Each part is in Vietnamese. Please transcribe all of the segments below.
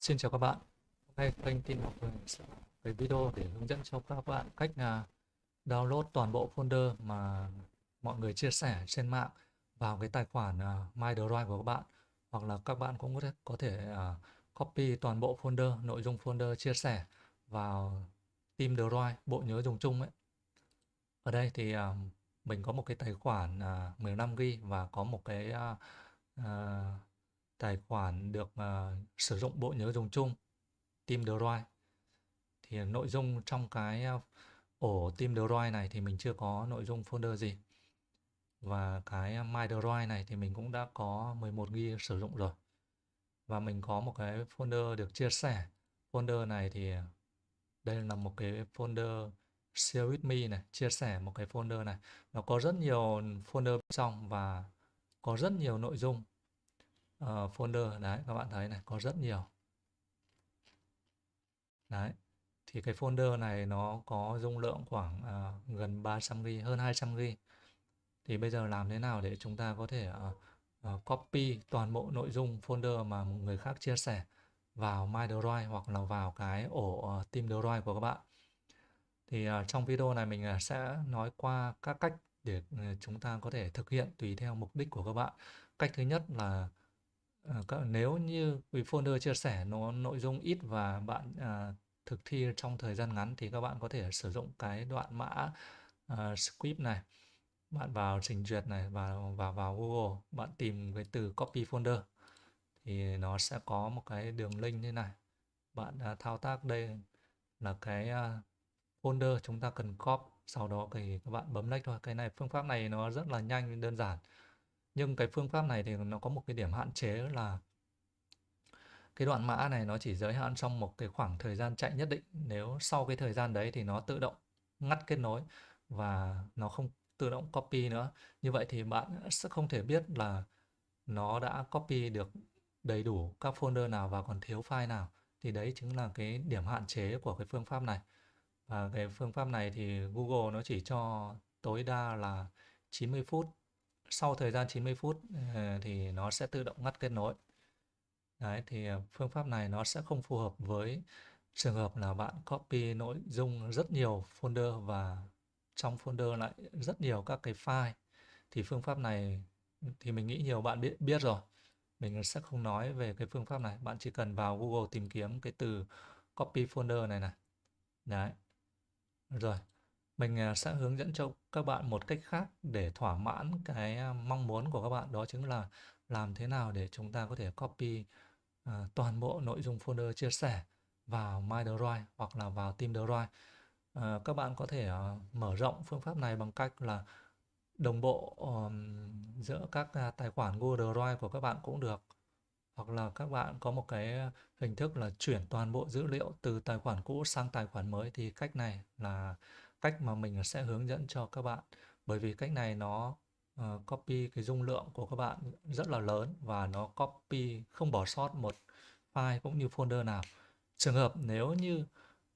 Xin chào các bạn. Hôm nay kênh Tin Học Người sẽ cái video để hướng dẫn cho các bạn cách là download toàn bộ folder mà mọi người chia sẻ trên mạng vào cái tài khoản à, My Drive của các bạn hoặc là các bạn cũng có thể, có thể à, copy toàn bộ folder, nội dung folder chia sẻ vào Team Drive, bộ nhớ dùng chung ấy. Ở đây thì à, mình có một cái tài khoản 15GB và có một cái tài khoản được uh, sử dụng bộ nhớ dùng chung Team Droid thì nội dung trong cái ờ, ổ Team Droid này thì mình chưa có nội dung folder gì và cái My Droid này thì mình cũng đã có 11 ghi sử dụng rồi và mình có một cái folder được chia sẻ folder này thì đây là một cái folder share with me này chia sẻ một cái folder này nó có rất nhiều folder trong và có rất nhiều nội dung uh, folder đấy các bạn thấy này có rất nhiều đấy thì cái folder này nó có dung lượng khoảng uh, gần 300 g hơn 200 g thì bây giờ làm thế nào để chúng ta có thể uh, uh, copy toàn bộ nội dung folder mà một người khác chia sẻ vào My Drive hoặc là vào cái ổ uh, Team Drive của các bạn thì uh, trong video này mình uh, sẽ nói qua các cách để ừ, chúng ta có thể thực hiện tùy theo mục đích của các bạn cách thứ nhất là Ờ, nếu như quý folder chia sẻ nó nội dung ít và bạn à, thực thi trong thời gian ngắn thì các bạn có thể sử dụng cái đoạn mã à, script này bạn vào trình duyệt này và vào vào Google bạn tìm cái từ copy folder thì nó sẽ có một cái đường link như này bạn à, thao tác đây là cái à, folder chúng ta cần copy sau đó thì các bạn bấm like thôi cái này phương pháp này nó rất là nhanh đơn giản nhưng cái phương pháp này thì nó có một cái điểm hạn chế là cái đoạn mã này nó chỉ giới hạn trong một cái khoảng thời gian chạy nhất định nếu sau cái thời gian đấy thì nó tự động ngắt kết nối và nó không tự động copy nữa như vậy thì bạn sẽ không thể biết là nó đã copy được đầy đủ các folder nào và còn thiếu file nào thì đấy chính là cái điểm hạn chế của cái phương pháp này và cái phương pháp này thì Google nó chỉ cho tối đa là 90 phút sau thời gian 90 phút ờ, thì nó sẽ tự động ngắt kết nối Đấy, thì ờ, phương pháp này nó sẽ không phù hợp với trường hợp là bạn copy nội dung rất nhiều folder và trong folder lại rất nhiều các cái file thì phương pháp này thì mình nghĩ nhiều bạn biết biết rồi mình sẽ không nói về cái phương pháp này bạn chỉ cần vào Google tìm kiếm cái từ copy folder này này đấy rồi mình à, sẽ hướng dẫn cho các bạn một cách khác để thỏa mãn cái à, mong muốn của các bạn đó chính là làm thế nào để chúng ta có thể copy uh, toàn bộ nội dung folder chia sẻ vào My Drive hoặc là vào Team Drive. Uh, các bạn có thể uh, mở rộng phương pháp này bằng cách là đồng bộ um, giữa các uh, tài khoản Google Drive của các bạn cũng được hoặc là các bạn có một cái hình thức là chuyển toàn bộ dữ liệu từ tài khoản cũ sang tài khoản mới thì cách này là cách mà mình sẽ hướng dẫn cho các bạn bởi vì cách này nó uh, copy cái dung lượng của các bạn rất là lớn và nó copy không bỏ sót một file cũng như folder nào trường hợp nếu như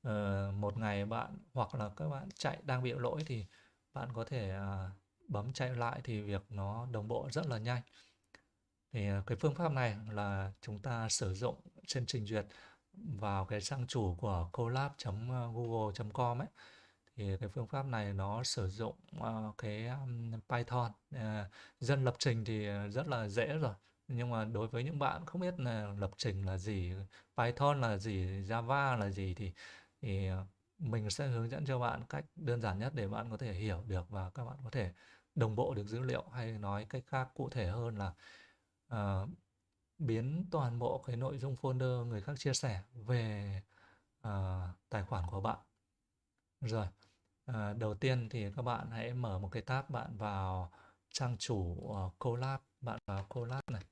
uh, một ngày bạn hoặc là các bạn chạy đang bị lỗi thì bạn có thể uh, bấm chạy lại thì việc nó đồng bộ rất là nhanh thì à, cái phương pháp này là chúng ta sử dụng trên trình duyệt vào cái trang chủ của collab.google.com ờ, ấy thì cái phương pháp này nó sử dụng ờ, cái Python ờ, dân lập trình thì rất là dễ rồi nhưng mà đối với những bạn không biết là lập trình là gì Python là gì Java là gì thì thì ờ, mình sẽ hướng dẫn cho bạn cách đơn giản nhất để bạn có thể hiểu được và các bạn có thể đồng bộ được dữ liệu hay nói cách khác cụ thể hơn là uh, biến toàn bộ cái nội dung folder người khác chia sẻ về uh, tài khoản của bạn rồi Ờ, đầu tiên thì các bạn hãy mở một cái tab bạn vào trang chủ uh, Colab, bạn vào Colab này.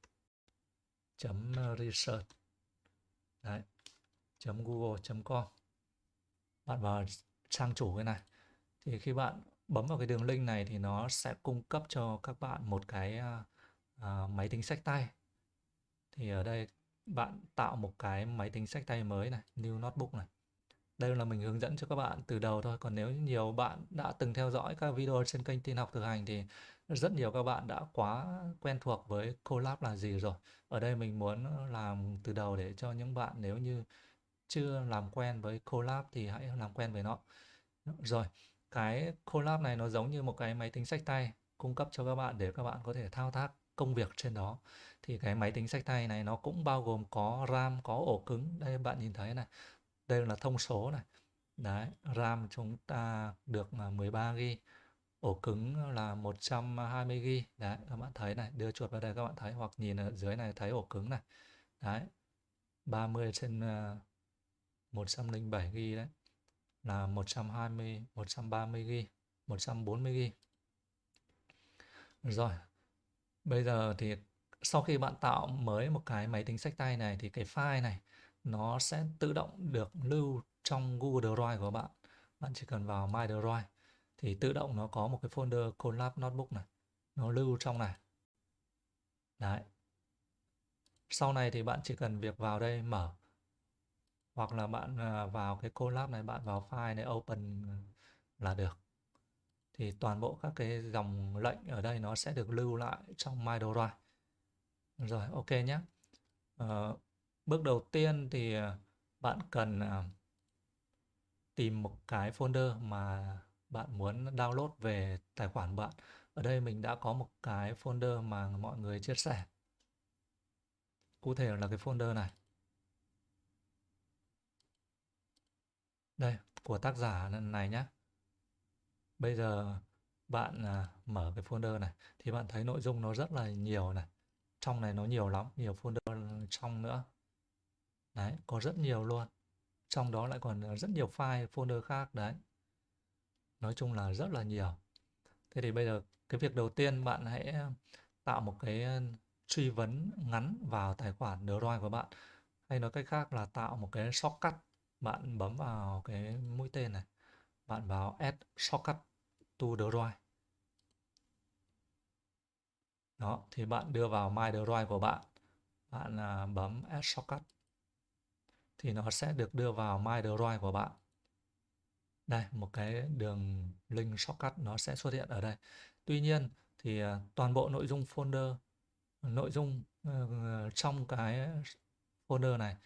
chấm ờ, .research. Đấy. chấm .google.com. Bạn vào trang chủ cái này. Thì khi bạn bấm vào cái đường link này thì nó sẽ cung cấp cho các bạn một cái máy tính sách tay. Thì ở đây bạn tạo một cái máy tính sách tay mới này, new notebook này đây là mình hướng dẫn cho các bạn từ đầu thôi còn nếu nhiều bạn đã từng theo dõi các video trên kênh tin học thực hành thì rất nhiều các bạn đã quá quen thuộc với collab là gì rồi ở đây mình muốn làm từ đầu để cho những bạn nếu như chưa làm quen với collab thì hãy làm quen với nó rồi cái collab này nó giống như một cái máy tính sách tay cung cấp cho các bạn để các bạn có thể thao tác công việc trên đó thì cái máy tính sách tay này nó cũng bao gồm có RAM có ổ cứng đây bạn nhìn thấy này đây là thông số này đấy RAM chúng ta được 13 GB ổ cứng là 120 GB đấy các bạn thấy này đưa chuột vào đây các bạn thấy hoặc nhìn ở dưới này thấy ổ cứng này đấy 30 trên 107 ờ, GB đấy là 120 130 GB 140 GB rồi bây giờ thì sau khi bạn tạo mới một cái máy tính sách tay này thì cái file này nó sẽ tự động được lưu trong Google Drive của bạn bạn chỉ cần vào My Drive thì tự động nó có một cái folder Collab Notebook này nó lưu trong này đấy sau này thì bạn chỉ cần việc vào đây mở hoặc là bạn à, vào cái collab này bạn vào file này open là được thì toàn bộ các cái dòng lệnh ở đây nó sẽ được lưu lại trong My Drive rồi ok nhé uh, Bước đầu tiên thì ờ, bạn cần ờ, tìm một cái folder mà bạn muốn download về tài khoản bạn. Ở đây mình đã có một cái folder mà mọi người chia sẻ. Cụ thể là cái folder này. Đây, của tác giả này nhé. Bây giờ bạn ờ, mở cái folder này thì bạn thấy nội dung nó rất là nhiều này. Trong này nó nhiều lắm, nhiều folder trong nữa đấy có rất nhiều luôn trong đó lại còn ờ, rất nhiều file folder khác đấy nói chung là rất là nhiều thế thì bây giờ cái việc đầu tiên bạn hãy ờ, tạo một cái ờ, truy vấn ngắn vào tài khoản Drive của bạn hay nói cách khác là tạo một cái shortcut bạn bấm vào cái mũi tên này bạn vào add shortcut to Drive đó thì bạn đưa vào my Drive của bạn bạn à, bấm add shortcut thì nó sẽ được đưa vào My Droid của bạn. Đây, một cái đường link shortcut nó sẽ xuất hiện ở đây. Tuy nhiên thì à, toàn bộ nội dung folder, nội dung ờ, trong cái folder này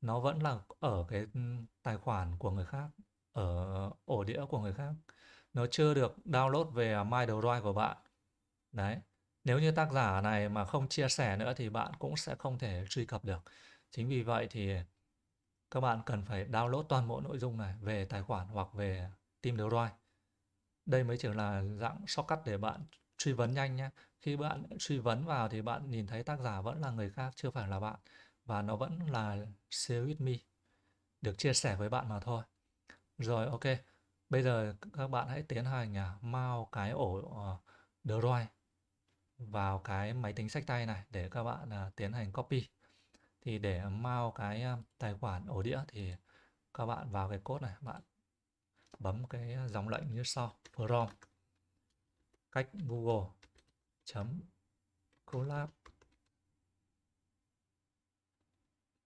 nó vẫn là ở cái tài khoản của người khác, ở ổ đĩa của người khác. Nó chưa được download về My Droid của bạn. Đấy, nếu như tác giả này mà không chia sẻ nữa thì bạn cũng sẽ không thể truy cập được. Chính vì vậy thì các bạn cần phải download toàn bộ nội dung này về tài khoản hoặc về team Droid. Đây mới chỉ là dạng shortcut để bạn truy vấn nhanh nhé. Khi bạn truy vấn vào thì bạn nhìn thấy tác giả vẫn là người khác chưa phải là bạn và nó vẫn là share with me được chia sẻ với bạn mà thôi. Rồi ok, bây giờ các bạn hãy tiến hành à, mao cái ổ uh, ờ, Droid vào cái máy tính sách tay này để các bạn à, tiến hành copy thì để mau cái à, tài khoản ổ đĩa thì các bạn vào cái cốt này bạn bấm cái dòng lệnh như sau from cách google chấm collab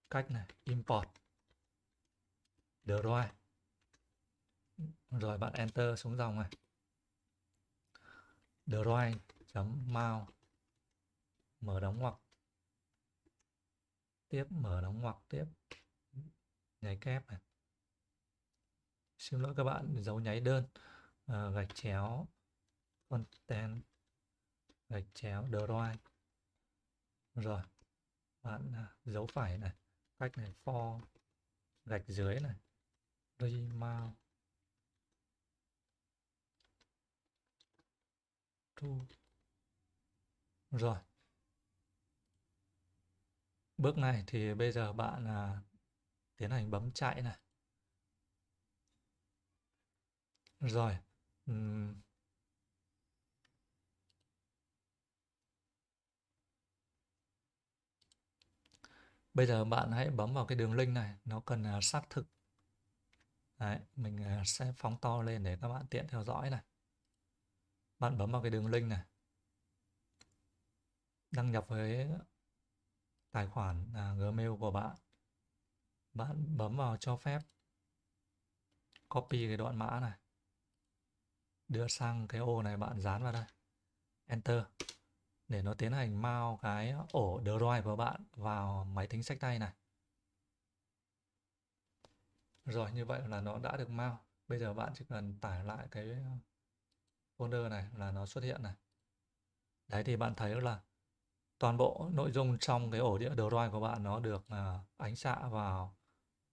cách này import dry rồi bạn enter xuống dòng này dry chấm mount mở đóng ngoặc tiếp mở đóng ngoặc tiếp nháy kép này xin lỗi các bạn dấu nháy đơn à, gạch chéo content gạch chéo drawing rồi bạn à, dấu phải này cách này for gạch dưới này remount rồi Bước này thì bây giờ bạn à, tiến hành bấm chạy này. Rồi. Uhm. Bây giờ bạn hãy bấm vào cái đường link này, nó cần à, xác thực. Đấy, mình à, sẽ phóng to lên để các bạn tiện theo dõi này. Bạn bấm vào cái đường link này. Đăng nhập với tài khoản à, Gmail của bạn. Bạn bấm vào cho phép copy cái đoạn mã này. Đưa sang cái ô này bạn dán vào đây. Enter. Để nó tiến hành mount cái ổ drive của bạn vào máy tính sách tay này. Rồi như vậy là nó đã được mount. Bây giờ bạn chỉ cần tải lại cái folder này là nó xuất hiện này. Đấy thì bạn thấy là toàn bộ nội dung trong cái ổ đĩa drive của bạn nó được à, ánh xạ vào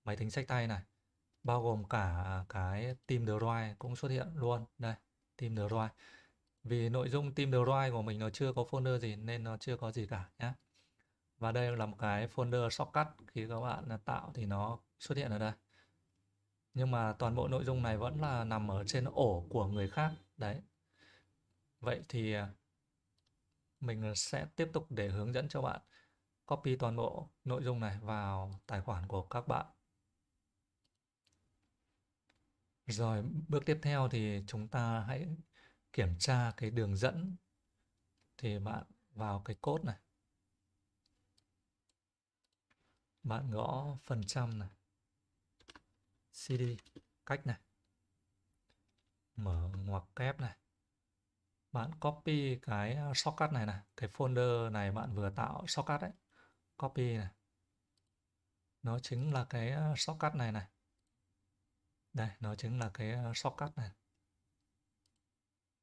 máy tính sách tay này bao gồm cả à, cái team drive cũng xuất hiện luôn đây team drive vì nội dung team drive của mình nó chưa có folder gì nên nó chưa có gì cả nhé và đây là một cái folder shortcut khi các bạn tạo thì nó xuất hiện ở đây nhưng mà toàn bộ nội dung này vẫn là nằm ở trên ổ của người khác đấy vậy thì à, mình sẽ tiếp tục để hướng dẫn cho bạn copy toàn bộ nội dung này vào tài khoản của các bạn. Rồi bước tiếp theo thì chúng ta hãy kiểm tra cái đường dẫn thì bạn vào cái code này. Bạn gõ phần trăm này. CD cách này. Mở ngoặc kép này bạn copy cái à, shortcut này này cái folder này bạn vừa tạo shortcut đấy copy này nó chính là cái à, shortcut này này đây nó chính là cái à, shortcut này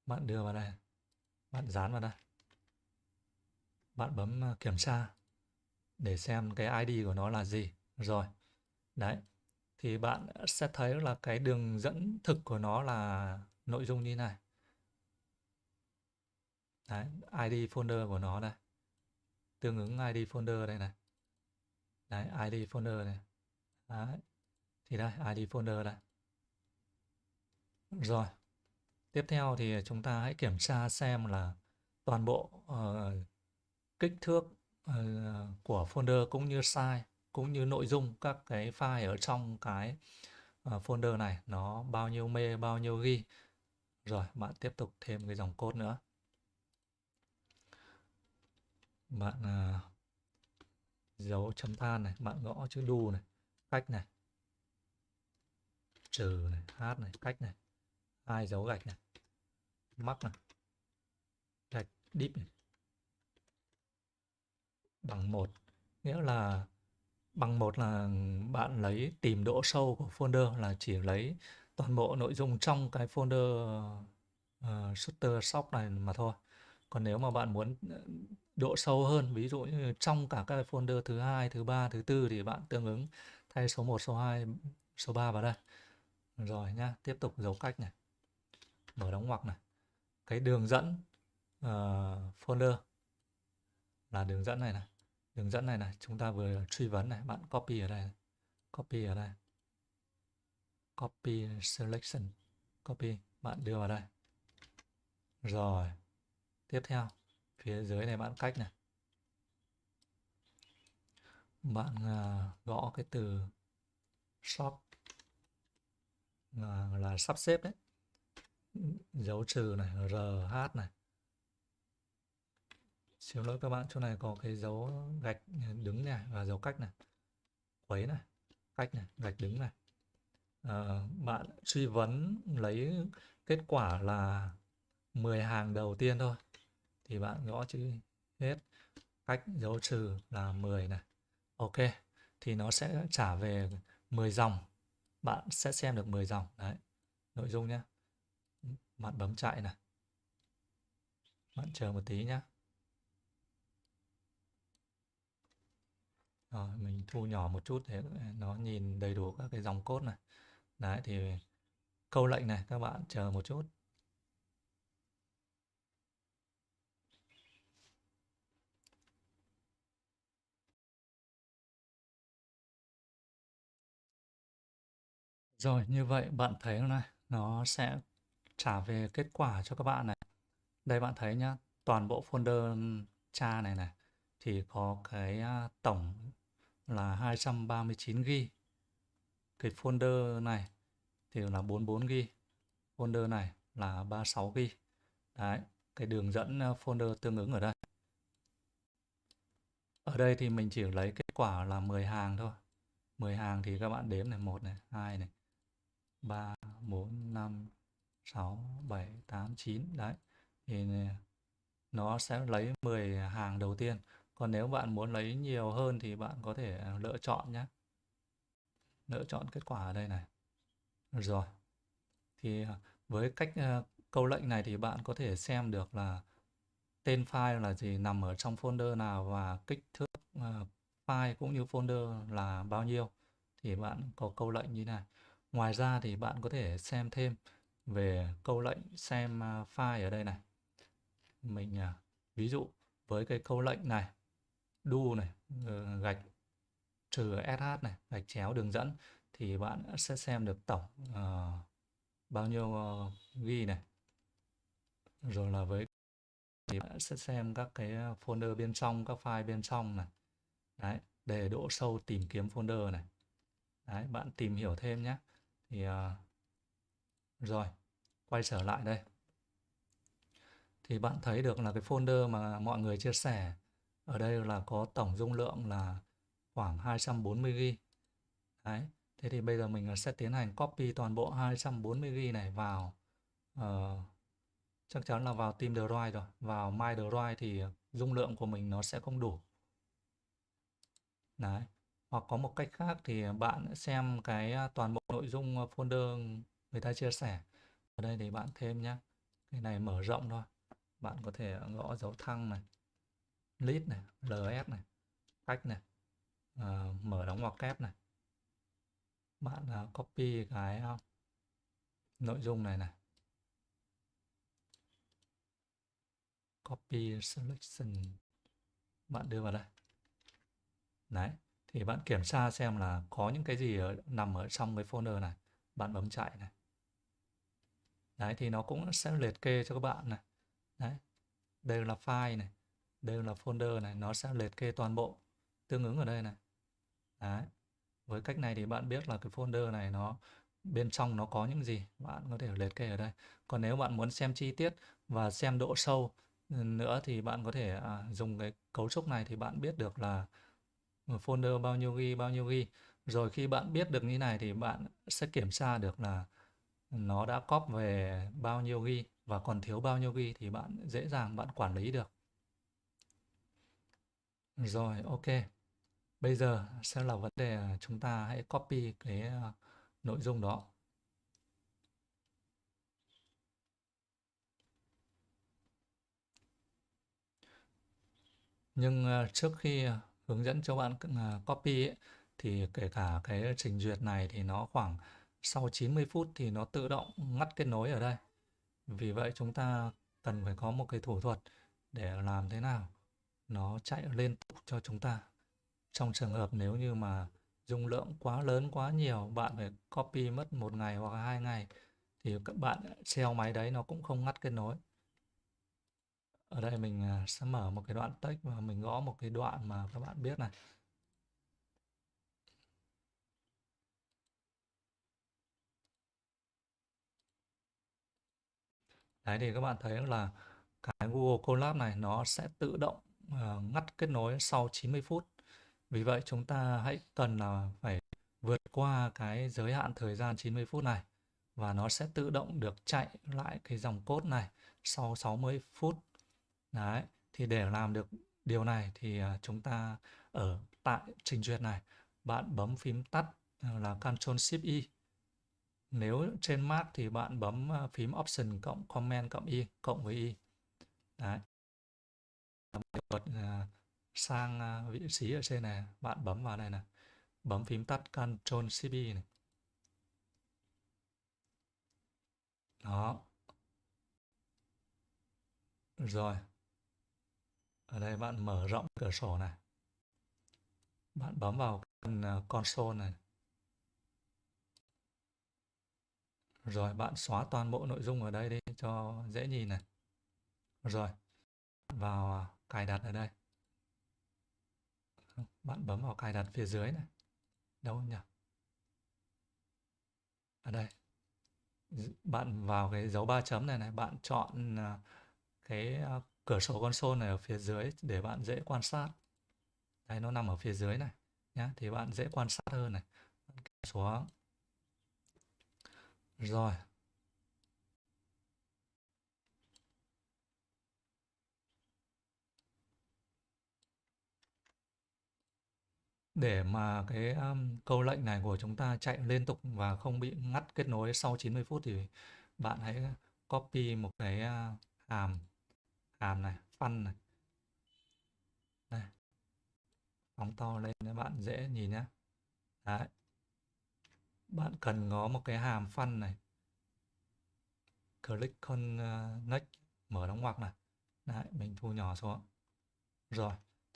bạn đưa vào đây bạn dán vào đây bạn bấm kiểm tra để xem cái ID của nó là gì rồi đấy thì bạn sẽ thấy là cái đường dẫn thực của nó là nội dung như này Đấy, ID folder của nó đây. Tương ứng ID folder đây này. Đấy, ID folder này. Đấy. Thì đây, ID folder đây. Rồi. Tiếp theo thì chúng ta hãy kiểm tra xem là toàn bộ uh, kích thước uh, của folder cũng như size cũng như nội dung các cái file ở trong cái uh, folder này nó bao nhiêu mê bao nhiêu ghi rồi bạn tiếp tục thêm cái dòng code nữa bạn à, dấu chấm than này bạn gõ chữ đu này cách này trừ này hát này cách này hai dấu gạch này mắc này gạch deep này bằng một nghĩa là bằng một là bạn lấy tìm độ sâu của folder là chỉ lấy toàn bộ nội dung trong cái folder uh, shooter shop này mà thôi còn nếu mà bạn muốn độ sâu hơn ví dụ như trong cả các folder thứ hai thứ ba thứ tư thì bạn tương ứng thay số 1 số 2 số 3 vào đây rồi nhá tiếp tục dấu cách này mở đóng ngoặc này cái đường dẫn uh, folder là đường dẫn này này đường dẫn này này chúng ta vừa truy vấn này bạn copy ở đây copy ở đây copy selection copy bạn đưa vào đây rồi tiếp theo phía dưới này bạn cách này bạn uh, gõ cái từ sort uh, à, là sắp xếp đấy dấu trừ này rh này xin lỗi các bạn chỗ này có cái dấu gạch đứng này và dấu cách này quấy này cách này gạch đứng này à, bạn truy vấn lấy kết quả là 10 hàng đầu tiên thôi thì bạn gõ chữ hết cách dấu trừ là 10 này ok thì nó sẽ trả về 10 dòng bạn sẽ xem được 10 dòng đấy nội dung nhé bạn bấm chạy này bạn chờ một tí nhé Rồi, mình thu nhỏ một chút để nó nhìn đầy đủ các cái dòng cốt này. Đấy thì câu lệnh này các bạn chờ một chút. Rồi như vậy bạn thấy không này, nó sẽ trả về kết quả cho các bạn này. Đây bạn thấy nhá, toàn bộ folder cha này này thì có cái à, tổng là 239GB. Cái folder này thì là 44GB. Folder này là 36GB. Đấy, cái đường dẫn à, folder tương ứng ở đây. Ở đây thì mình chỉ lấy kết quả là 10 hàng thôi. 10 hàng thì các bạn đếm này, 1 này, 2 này, 3, 4, 5, 6, 7, 8, 9 đấy thì nó sẽ lấy 10 hàng đầu tiên còn nếu bạn muốn lấy nhiều hơn thì bạn có thể lựa chọn nhé lựa chọn kết quả ở đây này rồi thì với cách ờ, câu lệnh này thì bạn có thể xem được là tên file là gì nằm ở trong folder nào và kích thước ờ, file cũng như folder là bao nhiêu thì bạn có câu lệnh như này Ngoài ra thì bạn có thể xem thêm về câu lệnh xem à, file ở đây này. Mình à, ví dụ với cái câu lệnh này, du này, ờ, gạch trừ SH này, gạch chéo đường dẫn thì bạn sẽ xem được tổng uh, bao nhiêu uh, ghi này. Rồi là với thì bạn sẽ xem các cái à, folder bên trong, các file bên trong này. Đấy, để độ sâu tìm kiếm folder này. Đấy, bạn tìm hiểu thêm nhé thì à, rồi quay trở lại đây thì bạn thấy được là cái folder mà mọi người chia sẻ ở đây là có tổng dung lượng là khoảng 240 g đấy thế thì bây giờ mình sẽ tiến hành copy toàn bộ 240 g này vào uh, chắc chắn là vào team drive rồi vào my drive thì dung lượng của mình nó sẽ không đủ đấy hoặc có một cách khác thì bạn xem cái à, toàn bộ nội dung ờ, folder người ta chia sẻ ở đây để bạn thêm nhé cái này mở rộng thôi bạn có thể gõ dấu thăng này list này ls này cách này à, mở đóng ngoặc kép này bạn à, copy cái uh, nội dung này này copy selection bạn đưa vào đây đấy thì bạn kiểm tra xem là có những cái gì ở, nằm ở trong cái folder này bạn bấm chạy này đấy thì nó cũng sẽ liệt kê cho các bạn này đấy đây là file này đây là folder này nó sẽ liệt kê toàn bộ tương ứng ở đây này đấy với cách này thì bạn biết là cái folder này nó bên trong nó có những gì bạn có thể liệt kê ở đây còn nếu bạn muốn xem chi tiết và xem độ sâu ừ, nữa thì bạn có thể à, dùng cái cấu trúc này thì bạn biết được là folder bao nhiêu ghi bao nhiêu ghi rồi khi bạn biết được như này thì bạn sẽ kiểm tra được là nó đã cóp về bao nhiêu ghi và còn thiếu bao nhiêu ghi thì bạn dễ dàng bạn quản lý được rồi ok bây giờ sẽ là vấn đề chúng ta hãy copy cái ờ, nội dung đó nhưng ờ, trước khi ờ, hướng dẫn cho bạn ờ, copy ấy, thì kể cả cái trình duyệt này thì nó khoảng sau 90 phút thì nó tự động ngắt kết nối ở đây. Vì vậy chúng ta cần phải có một cái thủ thuật để làm thế nào nó chạy liên tục cho chúng ta. Trong trường hợp nếu như mà dung lượng quá lớn quá nhiều bạn phải copy mất một ngày hoặc hai ngày thì các bạn xeo máy đấy nó cũng không ngắt kết nối ở đây mình à, sẽ mở một cái đoạn text và mình gõ một cái đoạn mà các bạn biết này đấy thì các bạn thấy là cái Google Colab này nó sẽ tự động à, ngắt kết nối sau 90 phút vì vậy chúng ta hãy cần là phải vượt qua cái giới hạn thời gian 90 phút này và nó sẽ tự động được chạy lại cái dòng code này sau 60 phút Đấy, thì để làm được điều này thì à, chúng ta ở tại trình duyệt này, bạn bấm phím tắt à, là Ctrl Shift Y. Nếu trên Mac thì bạn bấm à, phím Option cộng Command cộng Y cộng với Y. Đấy. Bật sang vị trí ở trên này, bạn bấm vào đây này. Bấm phím tắt Ctrl Shift Y này. Đó. Rồi ở đây bạn mở rộng cửa sổ này bạn bấm vào phần à, console này rồi bạn xóa toàn bộ nội dung ở đây đi cho dễ nhìn này rồi vào à, cài đặt ở đây bạn bấm vào cài đặt phía dưới này đâu nhỉ ở đây bạn vào cái dấu ba chấm này này bạn chọn à, cái cửa sổ console này ở phía dưới để bạn dễ quan sát đây nó nằm ở phía dưới này nhá thì bạn dễ quan sát hơn này xuống rồi để mà cái um, câu lệnh này của chúng ta chạy liên tục và không bị ngắt kết nối sau 90 phút thì bạn hãy copy một cái uh, hàm hàm này phân này đây. phóng to lên để bạn dễ nhìn nhé đấy bạn cần có một cái hàm phân này click con uh, next mở đóng ngoặc này đấy mình thu nhỏ xuống rồi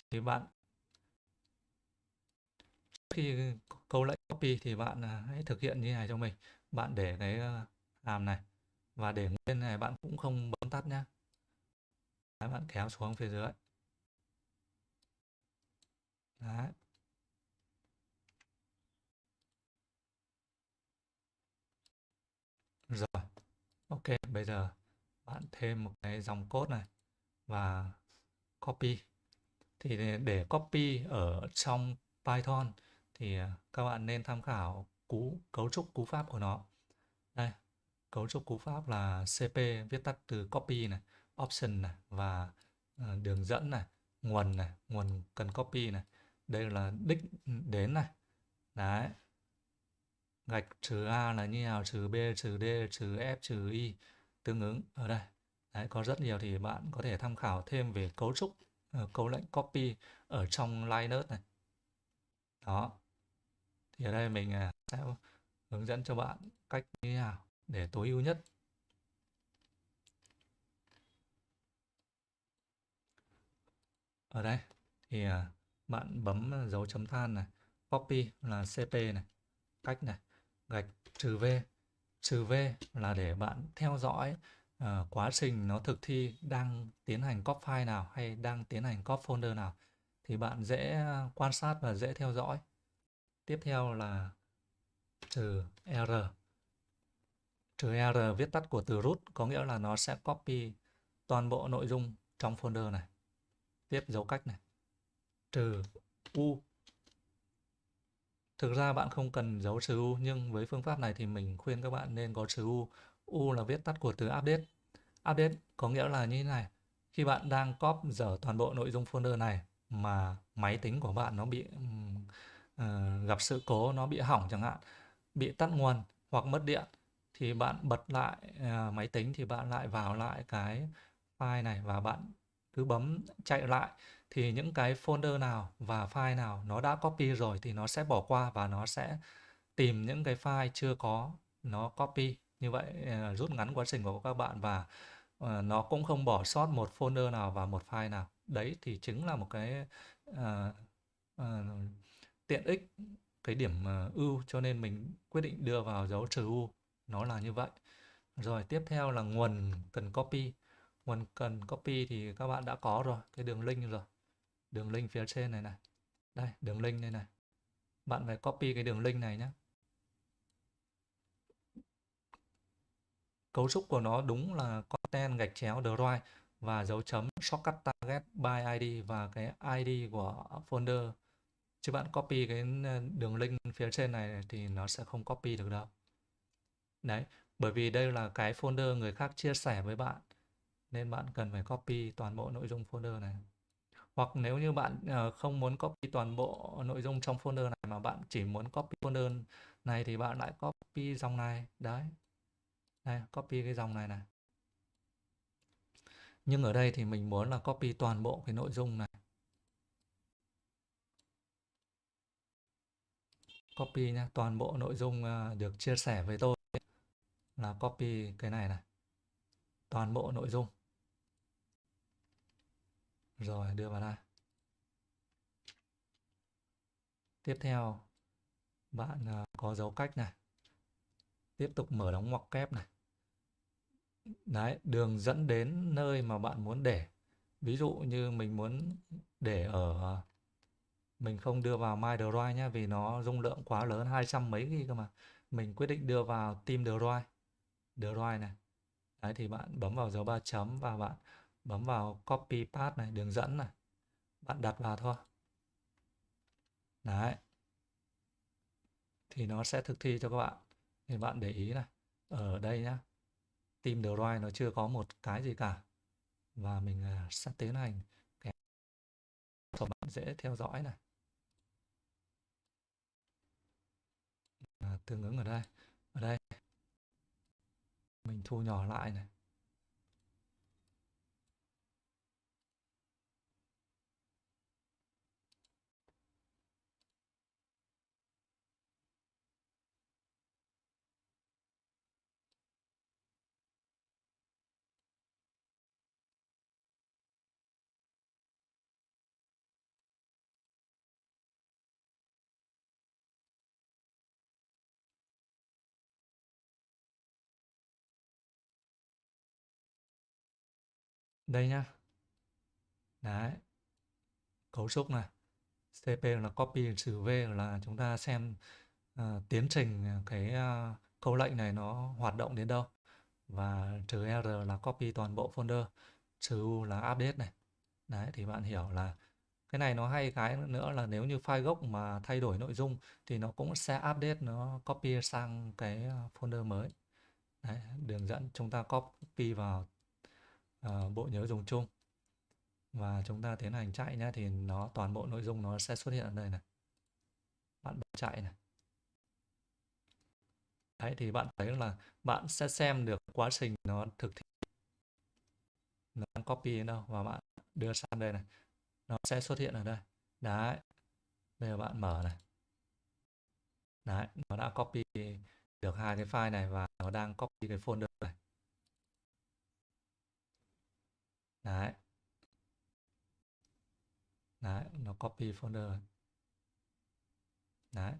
thì bạn khi câu lệnh copy thì bạn uh, hãy thực hiện như này cho mình bạn để cái uh, hàm này và để nguyên này bạn cũng không bấm tắt nhé Đấy, bạn kéo xuống phía dưới Đấy. Rồi, ok, bây giờ bạn thêm một cái dòng cốt này và copy. Thì để copy ở trong Python thì à, các bạn nên tham khảo cú cấu trúc cú pháp của nó. Đây, cấu trúc cú pháp là CP viết tắt từ copy này option này và ờ, đường dẫn này nguồn này nguồn cần copy này đây là đích đến này đấy gạch trừ a là như nào trừ b trừ d trừ f trừ y tương ứng ở đây đấy có rất nhiều thì bạn có thể tham khảo thêm về cấu trúc ờ, câu lệnh copy ở trong Linux này đó thì ở đây mình à, sẽ hướng dẫn cho bạn cách như thế nào để tối ưu nhất ở đây thì à, bạn bấm dấu chấm than này copy là cp này cách này gạch trừ v trừ v là để bạn theo dõi uh, quá trình nó thực thi đang tiến hành copy file nào hay đang tiến hành copy folder nào thì bạn dễ quan sát và dễ theo dõi tiếp theo là trừ r trừ r viết tắt của từ root có nghĩa là nó sẽ copy toàn bộ nội dung trong folder này tiếp dấu cách này trừ u thực ra bạn không cần dấu trừ u nhưng với phương pháp này thì mình khuyên các bạn nên có trừ u u là viết tắt của từ update update có nghĩa là như thế này khi bạn đang cóp dở toàn bộ nội dung folder này mà máy tính của bạn nó bị uh, gặp sự cố nó bị hỏng chẳng hạn bị tắt nguồn hoặc mất điện thì bạn bật lại uh, máy tính thì bạn lại vào lại cái file này và bạn cứ bấm chạy lại thì những cái folder nào và file nào nó đã copy rồi thì nó sẽ bỏ qua và nó sẽ tìm những cái file chưa có nó copy như vậy ờ, rút ngắn quá trình của các bạn và ờ, nó cũng không bỏ sót một folder nào và một file nào đấy thì chính là một cái uh, uh, tiện ích cái điểm uh, ưu cho nên mình quyết định đưa vào dấu trừ u nó là như vậy rồi tiếp theo là nguồn cần copy nguồn cần copy thì các bạn đã có rồi cái đường link rồi đường link phía trên này này đây đường link đây này bạn phải copy cái đường link này nhé cấu trúc của nó đúng là content gạch chéo drive và dấu chấm shortcut target by id và cái id của folder chứ bạn copy cái ờ, đường link phía trên này thì nó sẽ không copy được đâu đấy bởi vì đây là cái folder người khác chia sẻ với bạn nên bạn cần phải copy toàn bộ nội dung folder này hoặc nếu như bạn ờ, không muốn copy toàn bộ nội dung trong folder này mà bạn chỉ muốn copy folder này thì bạn lại copy dòng này đấy đây copy cái dòng này này nhưng ở đây thì mình muốn là copy toàn bộ cái nội dung này copy nha toàn bộ nội dung ờ, được chia sẻ với tôi là copy cái này này toàn bộ nội dung rồi đưa vào đây tiếp theo bạn à, có dấu cách này tiếp tục mở đóng ngoặc kép này đấy đường dẫn đến nơi mà bạn muốn để ví dụ như mình muốn để ở à, mình không đưa vào My Drive nhé vì nó dung lượng quá lớn 200 mấy ghi cơ mà mình quyết định đưa vào Team Drive Drive này đấy thì bạn bấm vào dấu ba chấm và bạn bấm vào copy path này đường dẫn này bạn đặt vào thôi đấy thì nó sẽ thực thi cho các bạn thì bạn để ý này ở đây nhá team dry nó chưa có một cái gì cả và mình à, sẽ tiến hành cái bạn dễ theo dõi này à, tương ứng ở đây ở đây mình thu nhỏ lại này đây nhá đấy cấu trúc này cp là copy lịch sử v là chúng ta xem uh, tiến trình ờ, cái uh, câu lệnh này nó hoạt động đến đâu và trừ r là copy toàn bộ folder trừ u là update này đấy thì bạn hiểu là cái này nó hay cái nữa là nếu như file gốc mà thay đổi nội dung thì nó cũng sẽ update nó copy sang cái folder mới Đấy, đường dẫn chúng ta copy vào uh, bộ nhớ dùng chung và chúng ta tiến hành chạy nhé thì nó toàn bộ nội dung nó sẽ xuất hiện ở đây này bạn chạy này đấy thì bạn thấy là bạn sẽ xem được quá trình nó thực thi nó đang copy đến đâu và bạn đưa sang đây này nó sẽ xuất hiện ở đây đấy bây giờ bạn mở này đấy nó đã copy được hai cái file này và nó đang copy cái folder này đấy đấy nó copy folder đấy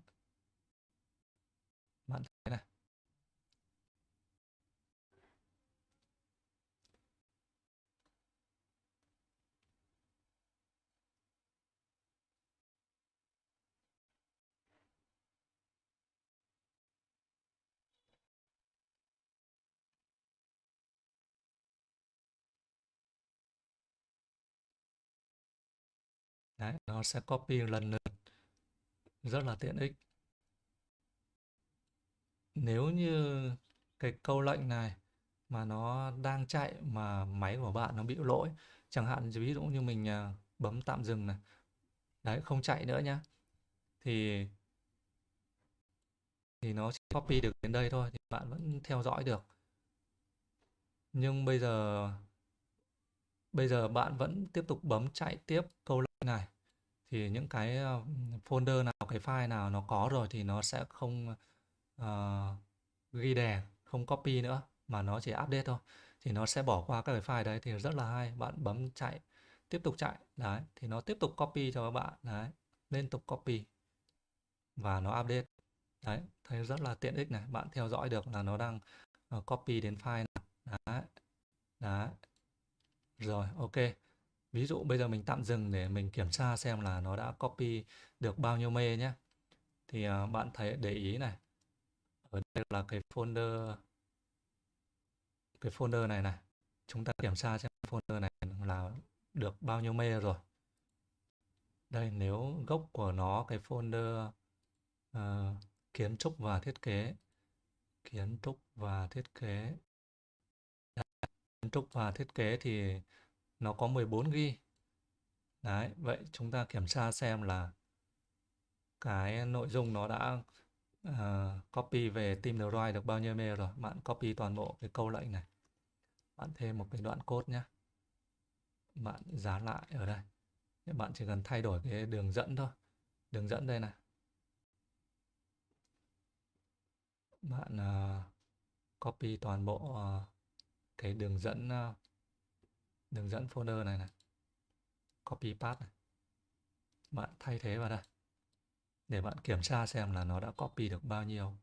sẽ copy lần lượt rất là tiện ích nếu như cái câu lệnh này mà nó đang chạy mà máy của bạn nó bị lỗi chẳng hạn ví dụ như mình à, bấm tạm dừng này đấy không chạy nữa nhá thì thì nó chỉ copy được đến đây thôi thì bạn vẫn theo dõi được nhưng bây giờ bây giờ bạn vẫn tiếp tục bấm chạy tiếp câu lệnh này thì những cái ờ, folder nào cái file nào nó có rồi thì nó sẽ không uh, ghi đè không copy nữa mà nó chỉ update thôi thì nó sẽ bỏ qua các cái file đấy thì rất là hay bạn bấm chạy tiếp tục chạy đấy thì nó tiếp tục copy cho các bạn đấy liên tục copy và nó update đấy thấy rất là tiện ích này bạn theo dõi được là nó đang ờ, copy đến file nào đấy đấy rồi ok ví dụ bây giờ mình tạm dừng để mình kiểm tra xem là nó đã copy được bao nhiêu mê nhé thì à, bạn thấy để ý này ở đây là cái folder cái folder này này chúng ta kiểm tra xem folder này là được bao nhiêu mê rồi đây nếu gốc của nó cái folder uh, kiến trúc và thiết kế kiến trúc và thiết kế kiến trúc và thiết kế thì nó có 14 ghi, Đấy, vậy chúng ta kiểm tra xem là cái nội dung nó đã uh, copy về team drive được bao nhiêu MB rồi. Bạn copy toàn bộ cái câu lệnh này. Bạn thêm một cái đoạn code nhé. Bạn dán lại ở đây. Bạn chỉ cần thay đổi cái đường dẫn thôi. Đường dẫn đây này. Bạn uh, copy toàn bộ uh, cái đường dẫn uh, đường dẫn folder này này copy path này bạn thay thế vào đây để bạn kiểm tra xem là nó đã copy được bao nhiêu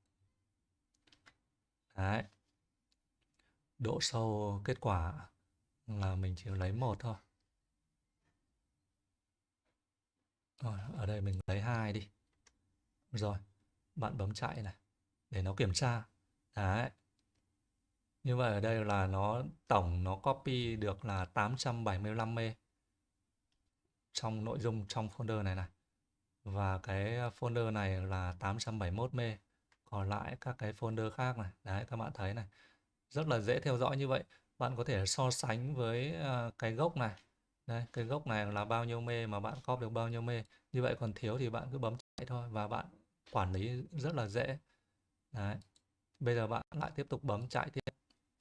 đấy độ sâu kết quả là mình chỉ lấy một thôi rồi, ở đây mình lấy hai đi rồi bạn bấm chạy này để nó kiểm tra đấy như vậy ở đây là nó tổng nó copy được là 875 MB trong nội dung trong folder này này. Và cái folder này là 871 MB. Còn lại các cái folder khác này. Đấy các bạn thấy này. Rất là dễ theo dõi như vậy. Bạn có thể so sánh với ờ, cái gốc này. Đây, cái gốc này là bao nhiêu mê mà bạn copy được bao nhiêu mê. Như vậy còn thiếu thì bạn cứ bấm chạy thôi và bạn quản lý rất là dễ. Đấy. Bây giờ bạn lại tiếp tục bấm chạy tiếp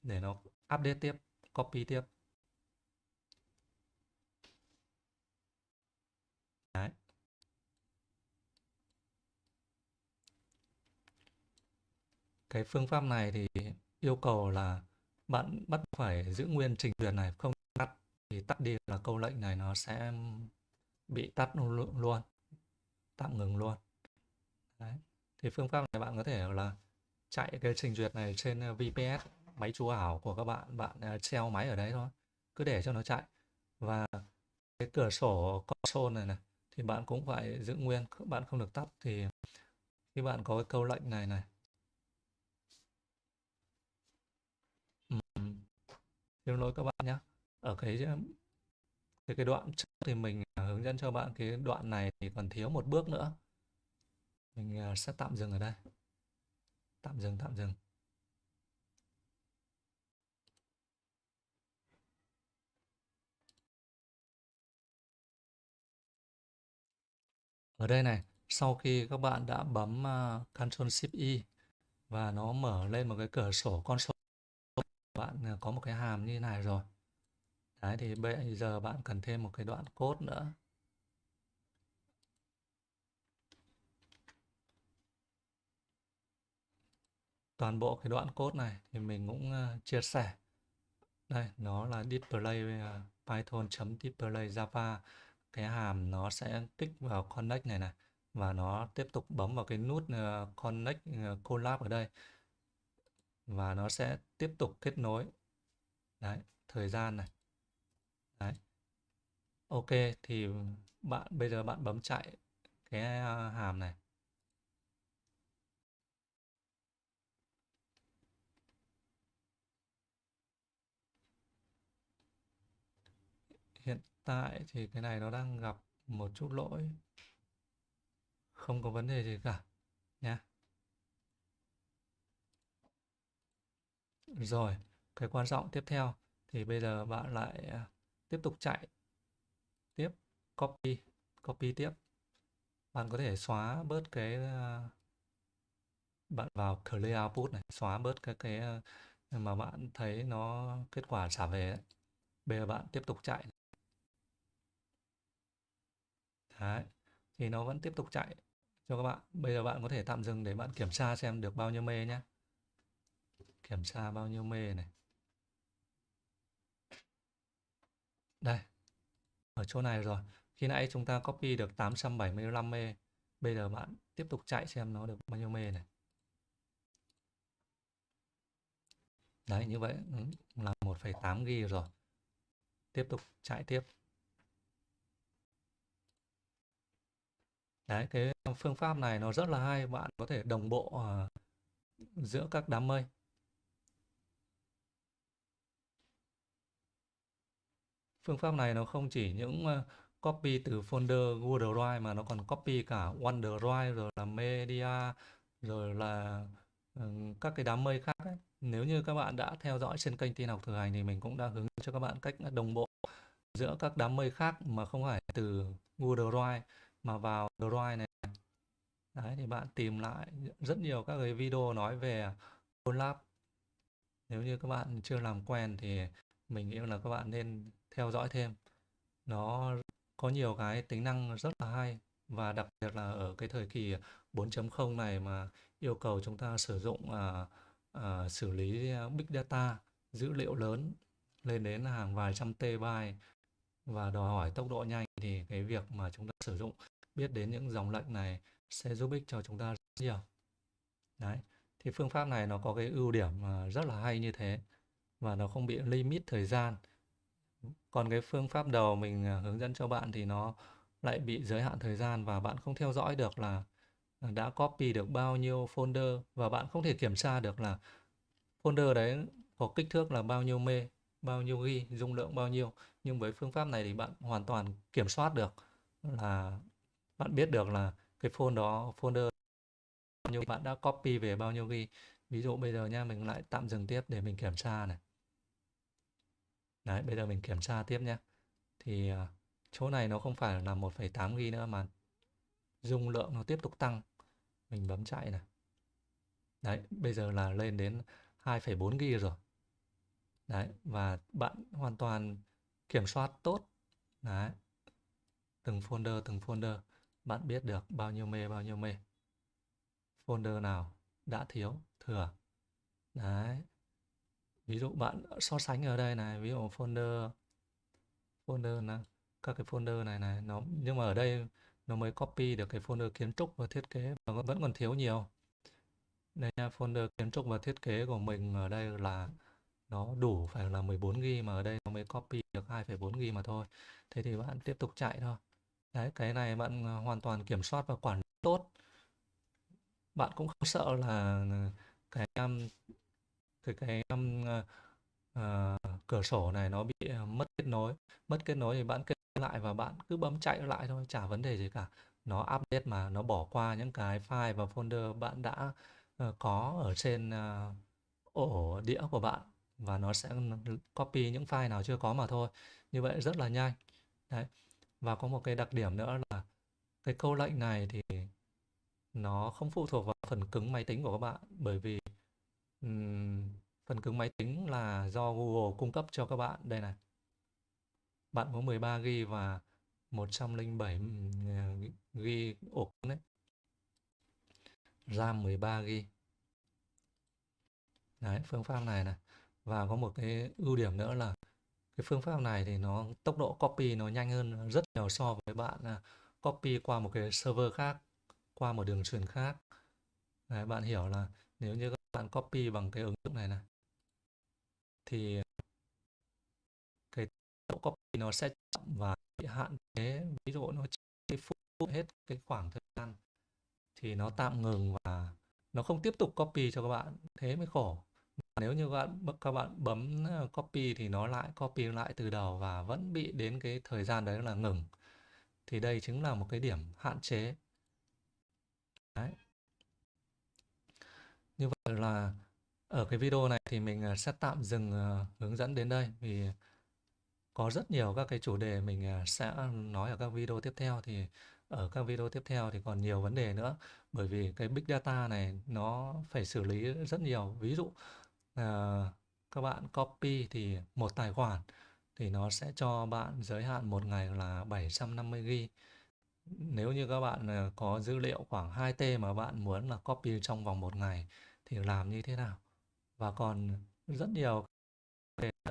để nó update tiếp copy tiếp Đấy. cái phương pháp này thì yêu cầu là bạn bắt phải giữ nguyên trình duyệt này không tắt thì tắt đi là câu lệnh này nó sẽ bị tắt luôn, luôn tạm ngừng luôn Đấy. thì phương pháp này bạn có thể là chạy cái trình duyệt này trên ờ, VPS máy chú ảo của các bạn bạn uh, treo máy ở đấy thôi cứ để cho nó chạy và cái cửa sổ console này này thì bạn cũng phải giữ nguyên bạn không được tắt thì khi bạn có cái câu lệnh này này xin lỗi các bạn nhé ở cái cái cái đoạn trước thì mình à, hướng dẫn cho bạn cái đoạn này thì còn thiếu một bước nữa mình à, sẽ tạm dừng ở đây tạm dừng tạm dừng ở đây này sau khi các bạn đã bấm uh, Ctrl Shift Y và nó mở lên một cái cửa sổ console bạn à, có một cái hàm như thế này rồi đấy thì bây giờ bạn cần thêm một cái đoạn code nữa toàn bộ cái đoạn code này thì mình cũng à, chia sẻ đây nó là display uh, python display java cái hàm nó sẽ kích vào connect này này và nó tiếp tục bấm vào cái nút ờ, connect uh, collab ở đây và nó sẽ tiếp tục kết nối đấy thời gian này đấy ok thì bạn bây giờ bạn bấm chạy cái ờ, hàm này tại thì cái này nó đang gặp một chút lỗi không có vấn đề gì cả nhé rồi cái quan trọng tiếp theo thì bây giờ bạn lại à, tiếp tục chạy tiếp copy copy tiếp bạn có thể xóa bớt cái à, bạn vào clear output này xóa bớt cái cái à, mà bạn thấy nó kết quả trả về đấy. bây giờ bạn tiếp tục chạy Đấy. Thì nó vẫn tiếp tục chạy cho các bạn. Bây giờ bạn có thể tạm dừng để bạn kiểm tra xem được bao nhiêu mê nhé. Kiểm tra bao nhiêu mê này. Đây. Ở chỗ này rồi. Khi nãy chúng ta copy được 875 mê. Bây giờ bạn tiếp tục chạy xem nó được bao nhiêu mê này. Đấy, như vậy ừ, là 1,8 ghi rồi. Tiếp tục chạy tiếp. đấy thế phương pháp này nó rất là hay bạn có thể đồng bộ uh, giữa các đám mây phương pháp này nó không chỉ những uh, copy từ folder Google Drive mà nó còn copy cả OneDrive rồi là Media rồi là uh, các cái đám mây khác ấy. Nếu như các bạn đã theo dõi trên kênh tin học thực hành thì mình cũng đã hướng cho các bạn cách đồng bộ giữa các đám mây khác mà không phải từ Google Drive mà vào Droid này đấy thì bạn tìm lại rất nhiều các cái video nói về Colab nếu như các bạn chưa làm quen thì mình nghĩ là các bạn nên theo dõi thêm nó có nhiều cái tính năng rất là hay và đặc biệt là ở cái thời kỳ 4.0 này mà yêu cầu chúng ta sử dụng à, à, xử lý big data dữ liệu lớn lên đến hàng vài trăm tb và đòi hỏi tốc độ nhanh thì cái việc mà chúng ta sử dụng biết đến những dòng lệnh này sẽ giúp ích cho chúng ta rất nhiều. Đấy, thì phương pháp này nó có cái ưu điểm à, rất là hay như thế và nó không bị limit thời gian. Còn cái phương pháp đầu mình à, hướng dẫn cho bạn thì nó lại bị giới hạn thời gian và bạn không theo dõi được là à, đã copy được bao nhiêu folder và bạn không thể kiểm tra được là folder đấy có kích thước là bao nhiêu mê, bao nhiêu ghi, dung lượng bao nhiêu nhưng với phương pháp này thì bạn hoàn toàn kiểm soát được là bạn biết được là cái phone đó folder bao nhiêu bạn đã copy về bao nhiêu ghi ví dụ bây giờ nha mình lại tạm dừng tiếp để mình kiểm tra này đấy bây giờ mình kiểm tra tiếp nhé thì à, chỗ này nó không phải là 1,8 ghi nữa mà dung lượng nó tiếp tục tăng mình bấm chạy này đấy bây giờ là lên đến 2,4 ghi rồi đấy và bạn hoàn toàn kiểm soát tốt Đấy. từng folder từng folder bạn biết được bao nhiêu mê bao nhiêu mê folder nào đã thiếu thừa Đấy. ví dụ bạn so sánh ở đây này ví dụ folder folder này, các cái folder này này nó nhưng mà ở đây nó mới copy được cái folder kiến trúc và thiết kế và vẫn còn thiếu nhiều đây nha, folder kiến trúc và thiết kế của mình ở đây là nó đủ phải là 14 GB mà ở đây mới copy được 2,4 GB mà thôi thế thì bạn tiếp tục chạy thôi đấy cái này bạn à, hoàn toàn kiểm soát và quản lý tốt bạn cũng không sợ là à, um, cái cái cái um, uh, à, cửa sổ này nó bị mất kết nối mất kết nối thì bạn kết lại và bạn cứ bấm chạy lại thôi chả vấn đề gì cả nó update mà nó bỏ qua những cái file và folder bạn đã uh, có ở trên uh, ổ đĩa của bạn và nó sẽ copy những file nào chưa có mà thôi như vậy rất là nhanh đấy và có một cái đặc điểm nữa là cái câu lệnh này thì nó không phụ thuộc vào phần cứng máy tính của các bạn bởi vì um, phần cứng máy tính là do Google cung cấp cho các bạn đây này bạn có 13 g và 107 g ổ cứng đấy RAM 13 g đấy phương pháp này này và có một cái ưu điểm nữa là cái phương pháp này thì nó tốc độ copy nó nhanh hơn rất nhiều so với bạn à, copy qua một cái server khác qua một đường truyền khác Đấy, bạn hiểu là nếu như các bạn copy bằng cái ứng dụng này này thì cái tốc độ copy nó sẽ chậm và bị hạn chế ví dụ nó chỉ phút hết cái khoảng thời gian thì nó tạm ngừng và nó không tiếp tục copy cho các bạn thế mới khổ nếu như bạn các bạn bấm ờ, copy thì nó lại copy lại từ đầu và vẫn bị đến cái thời gian đấy là ngừng thì đây chính là một cái điểm hạn chế đấy. như vậy là ở cái video này thì mình ờ, sẽ tạm dừng ờ, hướng dẫn đến đây vì có rất nhiều các cái chủ đề mình sẽ nói ở các video tiếp theo thì ở các video tiếp theo thì còn nhiều vấn đề nữa bởi vì cái big data này nó phải xử lý rất nhiều ví dụ à, các bạn copy thì một tài khoản thì nó sẽ cho bạn giới hạn một ngày là 750 GB. Nếu như các bạn ờ, có dữ liệu khoảng 2T mà bạn muốn là copy trong vòng một ngày thì làm như thế nào? Và còn rất nhiều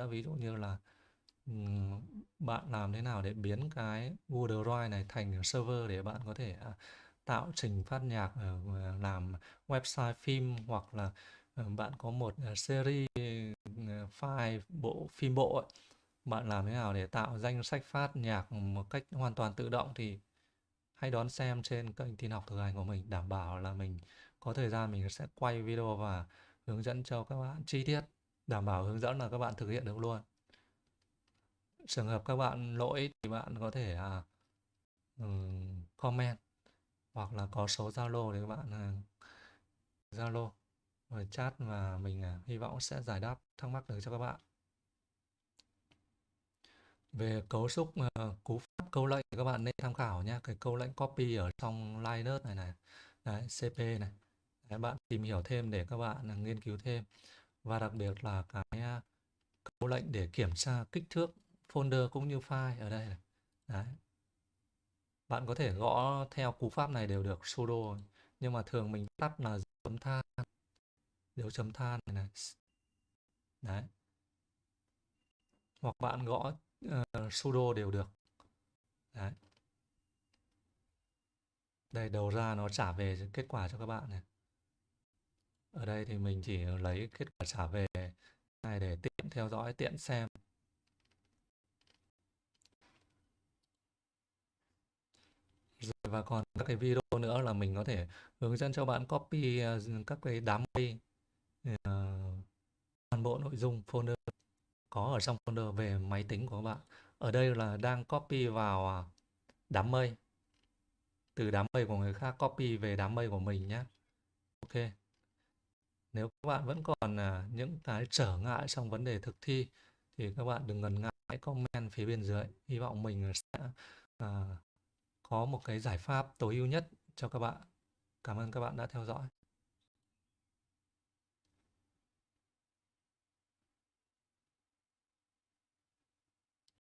ví dụ như là bạn làm thế nào để biến cái Google Drive này thành server để bạn có thể à, tạo trình phát nhạc ờ, làm website phim hoặc là bạn có một à, series ờ, file bộ phim bộ ấy. bạn làm thế nào để tạo danh sách phát nhạc một cách hoàn toàn tự động thì hãy đón xem trên kênh tin học thực hành của mình đảm bảo là mình có thời gian mình sẽ quay video và hướng dẫn cho các bạn chi tiết đảm bảo hướng dẫn là các bạn thực hiện được luôn trường hợp các bạn lỗi thì bạn có thể à, comment hoặc là có số zalo để các bạn à, zalo à, chat mà mình à, hy vọng sẽ giải đáp thắc mắc được cho các bạn về cấu trúc ờ, cú pháp câu lệnh các bạn nên tham khảo nhé cái câu lệnh copy ở trong Linux này này Đấy, CP này Đấy, bạn tìm hiểu thêm để các bạn à, nghiên cứu thêm và đặc biệt là cái à, câu lệnh để kiểm tra kích thước folder cũng như file ở đây này Đấy. bạn có thể gõ theo cú pháp này đều được sudo nhưng mà thường mình tắt là chấm tha dấu chấm than này này đấy hoặc bạn gõ uh, sudo đều được đấy đây đầu ra nó trả về kết quả cho các bạn này ở đây thì mình chỉ lấy kết quả trả về này để tiện theo dõi tiện xem Rồi và còn các cái video nữa là mình có thể hướng dẫn cho bạn copy ờ, các cái đám mây Ờ, toàn bộ nội dung folder có ở trong folder về máy tính của các bạn ở đây là đang copy vào à, đám mây từ đám mây của người khác copy về đám mây của mình nhé ok nếu các bạn vẫn còn à, những cái trở ngại trong vấn đề thực thi thì các bạn đừng ngần ngại comment phía bên dưới hy vọng mình sẽ uh, có một cái giải pháp tối ưu nhất cho các bạn cảm ơn các bạn đã theo dõi